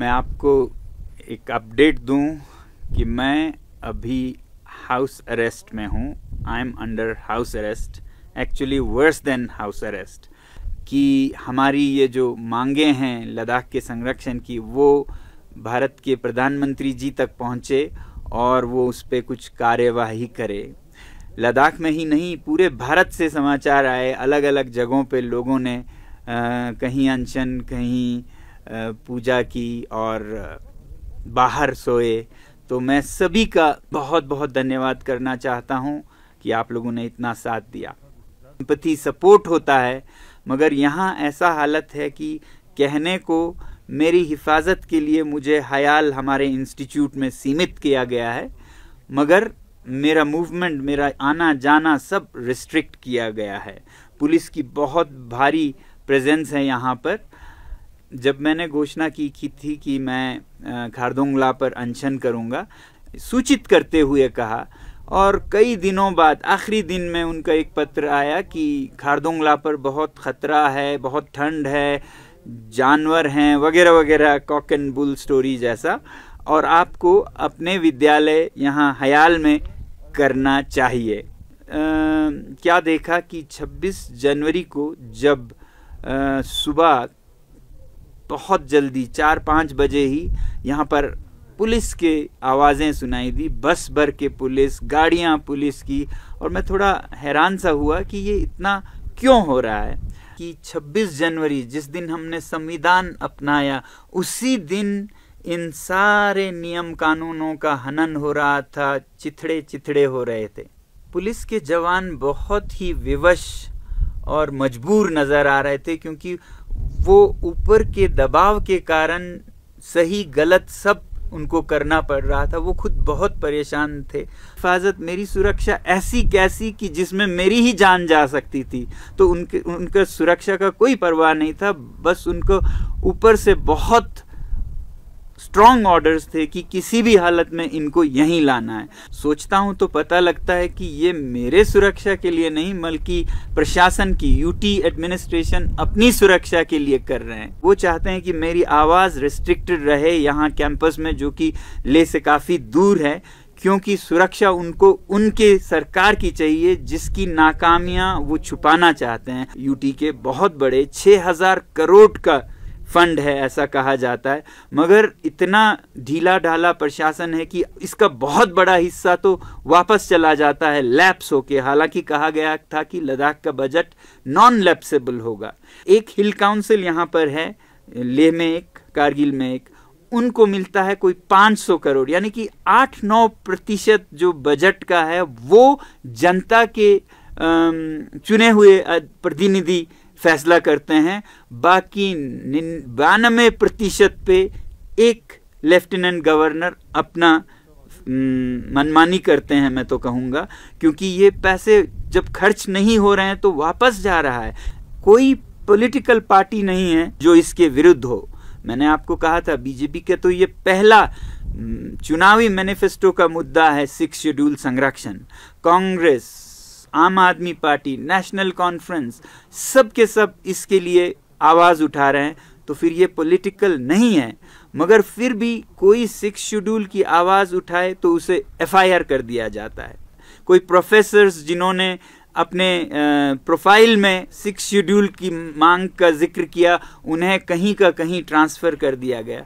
मैं आपको एक अपडेट दूं कि मैं अभी हाउस अरेस्ट में हूँ I am under house arrest actually worse than house arrest कि हमारी ये जो मांगे हैं लद्दाख के संरक्षण की वो भारत के प्रधानमंत्री जी तक पहुँचे और वो उस पर कुछ कार्यवाही करे लद्दाख में ही नहीं पूरे भारत से समाचार आए अलग अलग जगहों पे लोगों ने आ, कहीं अनशन कहीं पूजा की और बाहर सोए तो मैं सभी का बहुत बहुत धन्यवाद करना चाहता हूँ कि आप लोगों ने इतना साथ दिया पति सपोर्ट होता है मगर यहाँ ऐसा हालत है कि कहने को मेरी हिफाजत के लिए मुझे हयाल हमारे इंस्टीट्यूट में सीमित किया गया है मगर मेरा मूवमेंट मेरा आना जाना सब रिस्ट्रिक्ट किया गया है पुलिस की बहुत भारी प्रेजेंस है यहाँ पर जब मैंने घोषणा की की थी कि मैं खारदोंगला पर अनशन करूंगा सूचित करते हुए कहा और कई दिनों बाद आखिरी दिन में उनका एक पत्र आया कि खारदोंगला पर बहुत खतरा है बहुत ठंड है जानवर हैं वगैरह वगैरह कॉक एंड बुल स्टोरी जैसा और आपको अपने विद्यालय यहाँ हयाल में करना चाहिए आ, क्या देखा कि 26 जनवरी को जब सुबह बहुत जल्दी चार पाँच बजे ही यहाँ पर पुलिस के आवाज़ें सुनाई दी बस भर के पुलिस गाड़ियाँ पुलिस की और मैं थोड़ा हैरान सा हुआ कि ये इतना क्यों हो रहा है कि 26 जनवरी जिस दिन हमने संविधान अपनाया उसी दिन इन सारे नियम कानूनों का हनन हो रहा था चिथड़े चिथड़े हो रहे थे पुलिस के जवान बहुत ही विवश और मजबूर नज़र आ रहे थे क्योंकि वो ऊपर के दबाव के कारण सही गलत सब उनको करना पड़ रहा था वो खुद बहुत परेशान थे हिफाजत मेरी सुरक्षा ऐसी कैसी कि जिसमें मेरी ही जान जा सकती थी तो उनके उनका सुरक्षा का कोई परवाह नहीं था बस उनको ऊपर से बहुत स्ट्रॉन्ग ऑर्डर्स थे कि किसी भी हालत में इनको यहीं लाना है सोचता हूँ तो पता लगता है कि ये मेरे सुरक्षा के लिए नहीं बल्कि प्रशासन की यूटी एडमिनिस्ट्रेशन अपनी सुरक्षा के लिए कर रहे हैं वो चाहते हैं कि मेरी आवाज़ रिस्ट्रिक्टेड रहे यहाँ कैंपस में जो कि ले से काफ़ी दूर है क्योंकि सुरक्षा उनको उनके सरकार की चाहिए जिसकी नाकामियां वो छुपाना चाहते हैं यूटी के बहुत बड़े 6000 करोड़ का फंड है ऐसा कहा जाता है मगर इतना ढीला ढाला प्रशासन है कि इसका बहुत बड़ा हिस्सा तो वापस चला जाता है लैप्स होके हालांकि कहा गया था कि लद्दाख का बजट नॉन लैप्सेबल होगा एक हिल काउंसिल यहाँ पर है लेह में एक कारगिल में एक उनको मिलता है कोई 500 करोड़ यानी कि 8-9 प्रतिशत जो बजट का है वो जनता के चुने हुए प्रतिनिधि फैसला करते हैं बाकी बानवे प्रतिशत पे एक लेफ्टिनेंट गवर्नर अपना मनमानी करते हैं मैं तो कहूँगा क्योंकि ये पैसे जब खर्च नहीं हो रहे हैं तो वापस जा रहा है कोई पॉलिटिकल पार्टी नहीं है जो इसके विरुद्ध हो मैंने आपको कहा था बीजेपी का तो ये पहला चुनावी मैनिफेस्टो का मुद्दा है सिक्स शेड्यूल संरक्षण कांग्रेस आम आदमी पार्टी नेशनल कॉन्फ्रेंस सब के सब इसके लिए आवाज़ उठा रहे हैं तो फिर ये पॉलिटिकल नहीं है मगर फिर भी कोई सिक्स शेड्यूल की आवाज़ उठाए तो उसे एफआईआर कर दिया जाता है कोई प्रोफेसर्स जिन्होंने अपने प्रोफाइल में सिक्स शेड्यूल की मांग का जिक्र किया उन्हें कहीं का कहीं ट्रांसफ़र कर दिया गया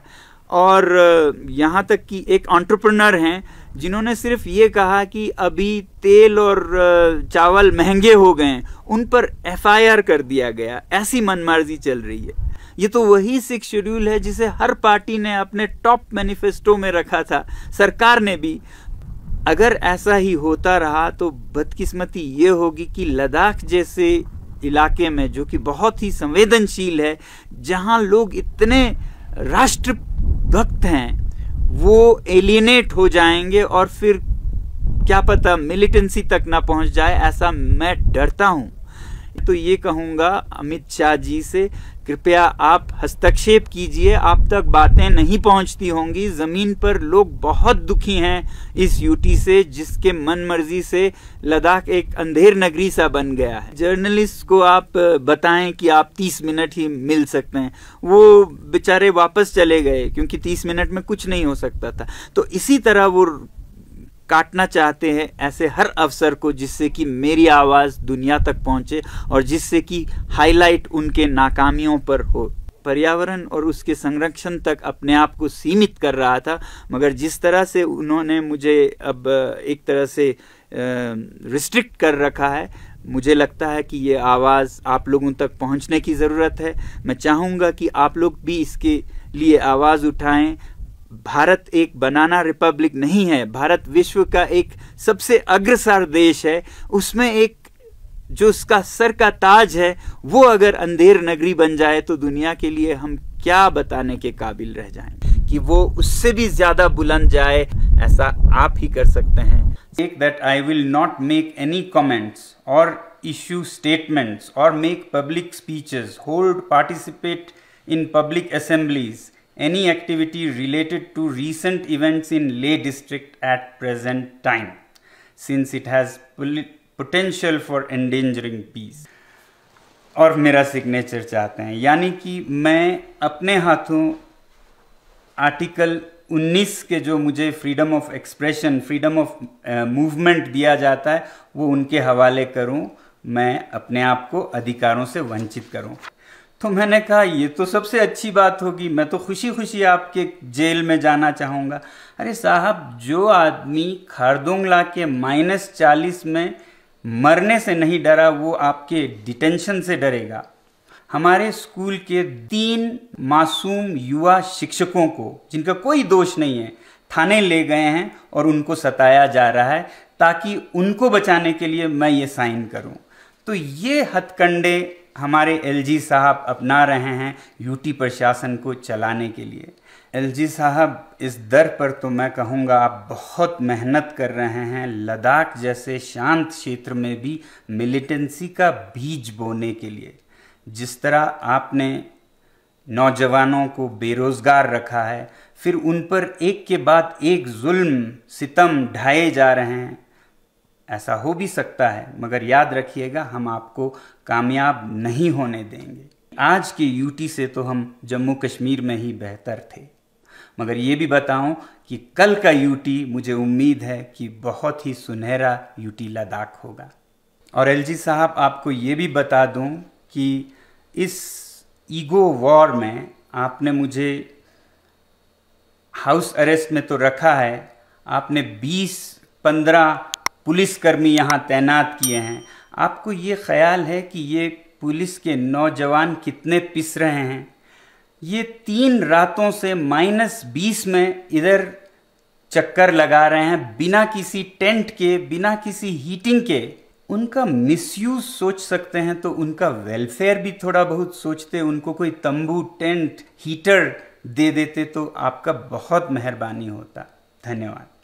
और यहाँ तक कि एक ऑन्टरप्रनर हैं जिन्होंने सिर्फ ये कहा कि अभी तेल और चावल महंगे हो गए हैं उन पर एफआईआर कर दिया गया ऐसी मनमर्जी चल रही है ये तो वही सिख शेड्यूल है जिसे हर पार्टी ने अपने टॉप मैनिफेस्टो में रखा था सरकार ने भी अगर ऐसा ही होता रहा तो बदकिस्मती ये होगी कि लद्दाख जैसे इलाके में जो कि बहुत ही संवेदनशील है जहां लोग इतने राष्ट्र भक्त हैं वो एलिनेट हो जाएंगे और फिर क्या पता मिलिटेंसी तक ना पहुंच जाए ऐसा मैं डरता हूं तो ये कहूंगा अमित शाह जी से कृपया आप हस्तक्षेप कीजिए आप तक बातें नहीं पहुंचती होंगी ज़मीन पर लोग बहुत दुखी हैं इस यूटी से जिसके मन मर्जी से लद्दाख एक अंधेर नगरी सा बन गया है जर्नलिस्ट को आप बताएं कि आप 30 मिनट ही मिल सकते हैं वो बेचारे वापस चले गए क्योंकि 30 मिनट में कुछ नहीं हो सकता था तो इसी तरह वो काटना चाहते हैं ऐसे हर अवसर को जिससे कि मेरी आवाज़ दुनिया तक पहुंचे और जिससे कि हाईलाइट उनके नाकामियों पर हो पर्यावरण और उसके संरक्षण तक अपने आप को सीमित कर रहा था मगर जिस तरह से उन्होंने मुझे अब एक तरह से रिस्ट्रिक्ट कर रखा है मुझे लगता है कि ये आवाज़ आप लोगों तक पहुंचने की ज़रूरत है मैं चाहूँगा कि आप लोग भी इसके लिए आवाज़ उठाएं भारत एक बनाना रिपब्लिक नहीं है भारत विश्व का एक सबसे अग्रसर देश है उसमें एक जो उसका सर का ताज है वो अगर अंधेर नगरी बन जाए तो दुनिया के लिए हम क्या बताने के काबिल रह जाए कि वो उससे भी ज़्यादा बुलंद जाए ऐसा आप ही कर सकते हैं take that I will not make any comments और इश्यू स्टेटमेंट्स और make public speeches hold participate in public assemblies any activity related to recent events in Leh district at present time since it has potential for endangering peace और मेरा signature चाहते हैं यानी कि मैं अपने हाथों आर्टिकल 19 के जो मुझे freedom of expression freedom of movement दिया जाता है वो उनके हवाले करूं मैं अपने आप को अधिकारों से वंचित करूं तो मैंने कहा ये तो सबसे अच्छी बात होगी मैं तो खुशी खुशी आपके जेल में जाना चाहूँगा अरे साहब जो आदमी खारदोंगला के माइनस चालीस में मरने से नहीं डरा वो आपके डिटेंशन से डरेगा हमारे स्कूल के तीन मासूम युवा शिक्षकों को जिनका कोई दोष नहीं है थाने ले गए हैं और उनको सताया जा रहा है ताकि उनको बचाने के लिए मैं ये साइन करूं तो ये हथकंडे हमारे एलजी साहब अपना रहे हैं यूटी प्रशासन को चलाने के लिए एलजी साहब इस दर पर तो मैं कहूँगा आप बहुत मेहनत कर रहे हैं लद्दाख जैसे शांत क्षेत्र में भी मिलिटेंसी का बीज बोने के लिए जिस तरह आपने नौजवानों को बेरोज़गार रखा है फिर उन पर एक के बाद एक जुल्म सितम ढाए जा रहे हैं ऐसा हो भी सकता है मगर याद रखिएगा हम आपको कामयाब नहीं होने देंगे आज के यूटी से तो हम जम्मू कश्मीर में ही बेहतर थे मगर ये भी बताऊं कि कल का यूटी मुझे उम्मीद है कि बहुत ही सुनहरा यूटी लद्दाख होगा और एलजी साहब आपको ये भी बता दूं कि इस ईगो वॉर में आपने मुझे हाउस अरेस्ट में तो रखा है आपने 20 पंद्रह पुलिसकर्मी यहाँ तैनात किए हैं आपको ये ख्याल है कि ये पुलिस के नौजवान कितने पिस रहे हैं ये तीन रातों से माइनस बीस में इधर चक्कर लगा रहे हैं बिना किसी टेंट के बिना किसी हीटिंग के उनका मिसयूज सोच सकते हैं तो उनका वेलफेयर भी थोड़ा बहुत सोचते उनको कोई तंबू टेंट हीटर दे देते तो आपका बहुत मेहरबानी होता धन्यवाद